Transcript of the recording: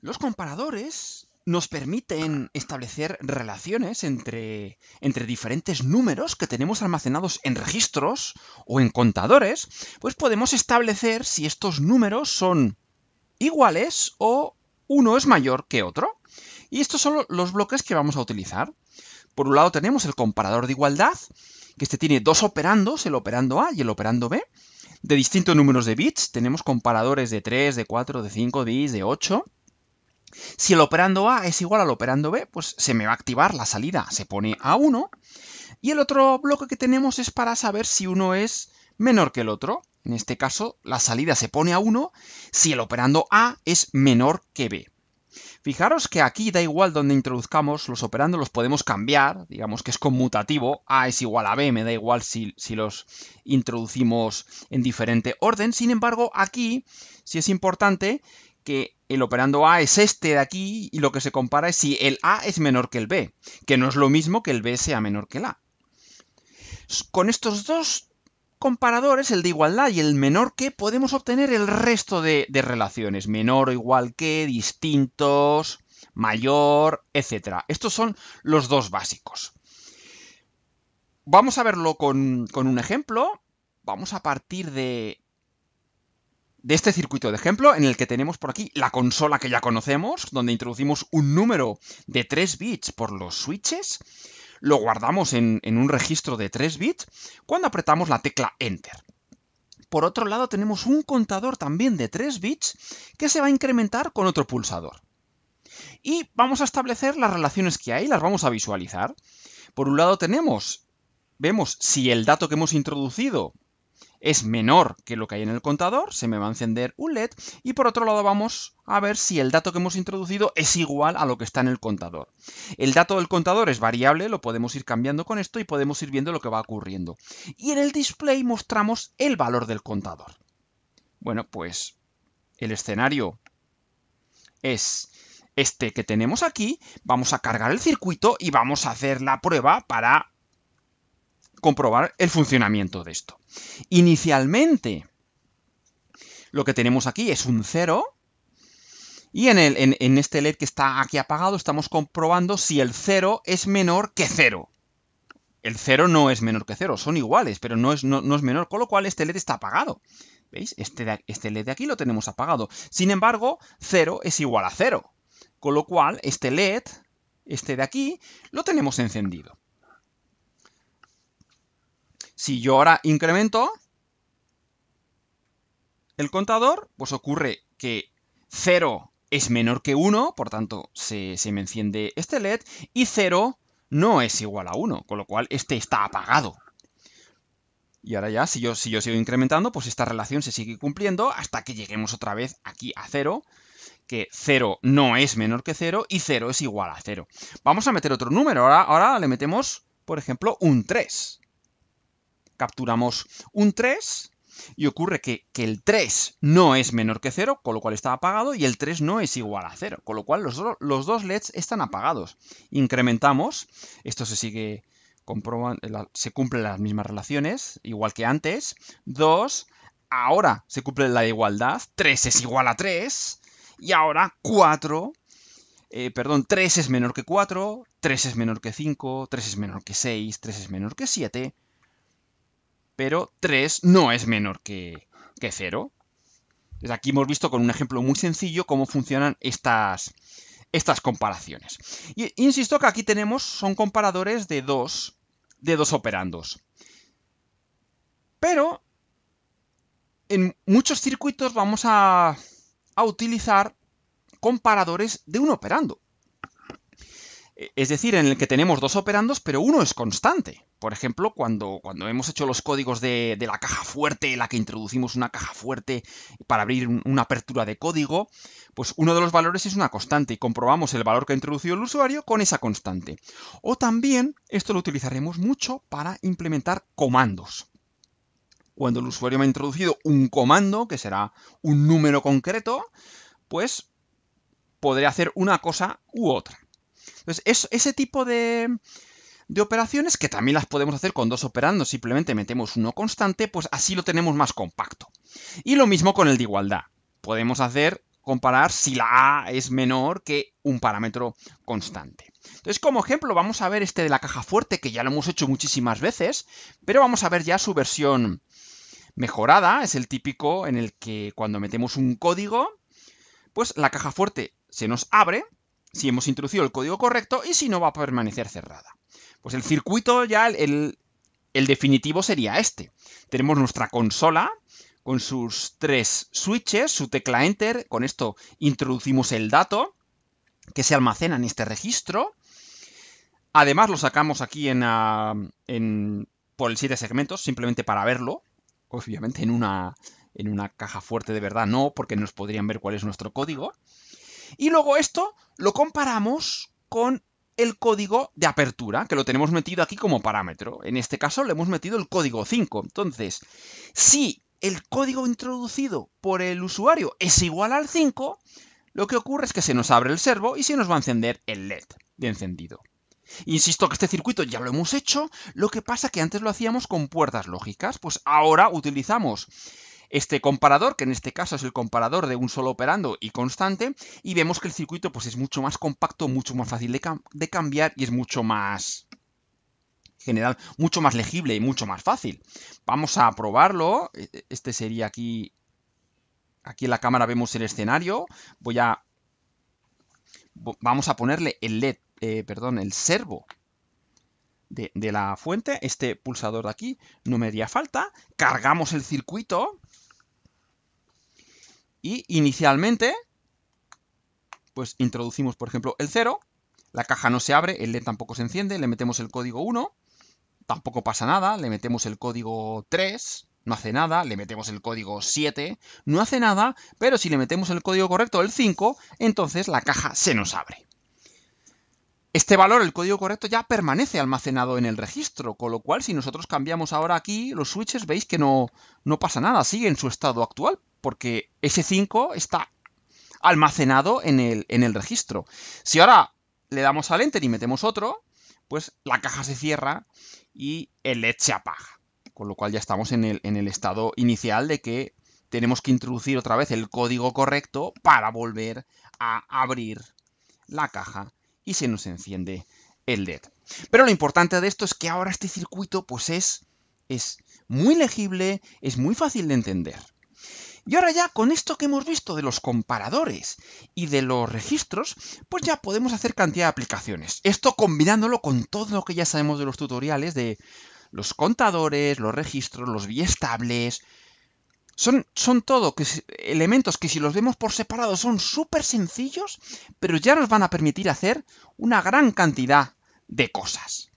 Los comparadores nos permiten establecer relaciones entre, entre, diferentes números que tenemos almacenados en registros o en contadores, pues podemos establecer si estos números son iguales o uno es mayor que otro. Y estos son los bloques que vamos a utilizar. Por un lado tenemos el comparador de igualdad, que este tiene dos operandos, el operando A y el operando B, de distintos números de bits. Tenemos comparadores de 3, de 4, de 5 bits, de 8 si el operando A es igual al operando B, pues se me va a activar la salida, se pone a 1. Y el otro bloque que tenemos es para saber si uno es menor que el otro. En este caso, la salida se pone a 1 si el operando A es menor que B. Fijaros que aquí da igual donde introduzcamos los operandos, los podemos cambiar, digamos que es conmutativo, A es igual a B, me da igual si, si los introducimos en diferente orden. Sin embargo, aquí, si es importante, que el operando A es este de aquí y lo que se compara es si el A es menor que el B, que no es lo mismo que el B sea menor que el A. Con estos dos comparadores, el de igualdad y el menor que, podemos obtener el resto de, relaciones, menor o igual que, distintos, mayor, etc. Estos son los dos básicos. Vamos a verlo con un ejemplo. Vamos a partir de, de este circuito de ejemplo en el que tenemos por aquí la consola que ya conocemos, donde introducimos un número de 3 bits por los switches, lo guardamos en, un registro de 3 bits cuando apretamos la tecla Enter. Por otro lado tenemos un contador también de 3 bits que se va a incrementar con otro pulsador. Y vamos a establecer las relaciones que hay, las vamos a visualizar. Por un lado tenemos, vemos si el dato que hemos introducido es menor que lo que hay en el contador, se me va a encender un LED y por otro lado vamos a ver si el dato que hemos introducido es igual a lo que está en el contador. El dato del contador es variable, lo podemos ir cambiando con esto y podemos ir viendo lo que va ocurriendo. Y en el display mostramos el valor del contador. Bueno, pues el escenario es este que tenemos aquí, vamos a cargar el circuito y vamos a hacer la prueba para comprobar el funcionamiento de esto. Inicialmente, lo que tenemos aquí es un 0, y en, el, en, este LED que está aquí apagado estamos comprobando si el 0 es menor que 0. El 0 no es menor que 0, son iguales, pero no es, es menor, con lo cual este LED está apagado. ¿Veis? Este, este LED de aquí lo tenemos apagado. Sin embargo, 0 es igual a 0, con lo cual este LED, este de aquí, lo tenemos encendido. Si yo ahora incremento el contador, pues ocurre que 0 es menor que 1, por tanto se, me enciende este LED, y 0 no es igual a 1, con lo cual este está apagado. Y ahora ya, si yo, yo sigo incrementando, pues esta relación se sigue cumpliendo hasta que lleguemos otra vez aquí a 0, que 0 no es menor que 0 y 0 es igual a 0. Vamos a meter otro número, ahora, ahora le metemos, por ejemplo, un 3 capturamos un 3 y ocurre que, el 3 no es menor que 0, con lo cual está apagado, y el 3 no es igual a 0, con lo cual los, dos LEDs están apagados. Incrementamos, esto se sigue comprobando, se cumplen las mismas relaciones, igual que antes, 2, ahora se cumple la igualdad, 3 es igual a 3, y ahora 4... Eh, perdón, 3 es menor que 4, 3 es menor que 5, 3 es menor que 6, 3 es menor que 7, pero 3 no es menor que, 0. Desde aquí hemos visto con un ejemplo muy sencillo cómo funcionan estas, comparaciones. insisto que aquí tenemos, son comparadores de dos, operandos. Pero en muchos circuitos vamos a utilizar comparadores de un operando. Eh, es decir, en el que tenemos dos operandos, pero uno es constante. Por ejemplo, cuando, cuando hemos hecho los códigos de, de, la caja fuerte, en la que introducimos una caja fuerte para abrir una apertura de código, pues uno de los valores es una constante y comprobamos el valor que ha introducido el usuario con esa constante. O también, esto lo utilizaremos mucho para implementar comandos. Cuando el usuario me ha introducido un comando, que será un número concreto, pues podré hacer una cosa u otra. Entonces, es, ese tipo de, operaciones, que también las podemos hacer con dos operandos, simplemente metemos uno constante, pues así lo tenemos más compacto. Y lo mismo con el de igualdad. Podemos hacer comparar si la A es menor que un parámetro constante. Entonces, como ejemplo, vamos a ver este de la caja fuerte, que ya lo hemos hecho muchísimas veces, pero vamos a ver ya su versión mejorada. Es el típico en el que cuando metemos un código, pues la caja fuerte se nos abre si hemos introducido el código correcto y si no va a permanecer cerrada. Pues el circuito ya, el, definitivo sería este. Tenemos nuestra consola con sus tres switches, su tecla Enter, con esto introducimos el dato que se almacena en este registro. Además lo sacamos aquí en, ah, en, por el 7 segmentos, simplemente para verlo. Obviamente en una, en una caja fuerte de verdad no, porque nos podrían ver cuál es nuestro código. Y luego esto lo comparamos con el código de apertura, que lo tenemos metido aquí como parámetro. En este caso le hemos metido el código 5. Entonces, si el código introducido por el usuario es igual al 5, lo que ocurre es que se nos abre el servo y se nos va a encender el LED de encendido. Insisto que este circuito ya lo hemos hecho, lo que pasa que antes lo hacíamos con puertas lógicas, pues ahora utilizamos este comparador, que en este caso es el comparador de un solo operando y constante, y vemos que el circuito pues, es mucho más compacto, mucho más fácil de, cambiar y es mucho más general, mucho más legible y mucho más fácil. Vamos a probarlo. E-, e-, este sería aquí... Aquí en la cámara vemos el escenario. Voy a... Vamos a ponerle el LED, eh, perdón, el servo de, la fuente, este pulsador de aquí no me haría falta, cargamos el circuito y inicialmente pues introducimos por ejemplo el 0, la caja no se abre, el LED tampoco se enciende, le metemos el código 1, tampoco pasa nada, le metemos el código 3, no hace nada, le metemos el código 7, no hace nada, pero si le metemos el código correcto, el 5, entonces la caja se nos abre. Este valor, el código correcto, ya permanece almacenado en el registro, con lo cual si nosotros cambiamos ahora aquí los switches, veis que no, no pasa nada, sigue en su estado actual, porque ese 5 está almacenado en el, en el registro. Si ahora le damos al Enter y metemos otro, pues la caja se cierra y el LED se apaga. Con lo cual ya estamos en el, en el estado inicial de que tenemos que introducir otra vez el código correcto para volver a abrir la caja y se nos enciende el LED. E Pero lo importante de esto es que ahora este circuito pues es, es muy legible, es muy fácil de entender. Y ahora ya con esto que hemos visto de los comparadores y de los registros, pues ya podemos hacer cantidad de aplicaciones. Esto combinándolo con todo lo que ya sabemos de los tutoriales de los contadores, los registros, los biestables, son, son todo que, elementos que si los vemos por separado son súper sencillos, pero ya nos van a permitir hacer una gran cantidad de cosas.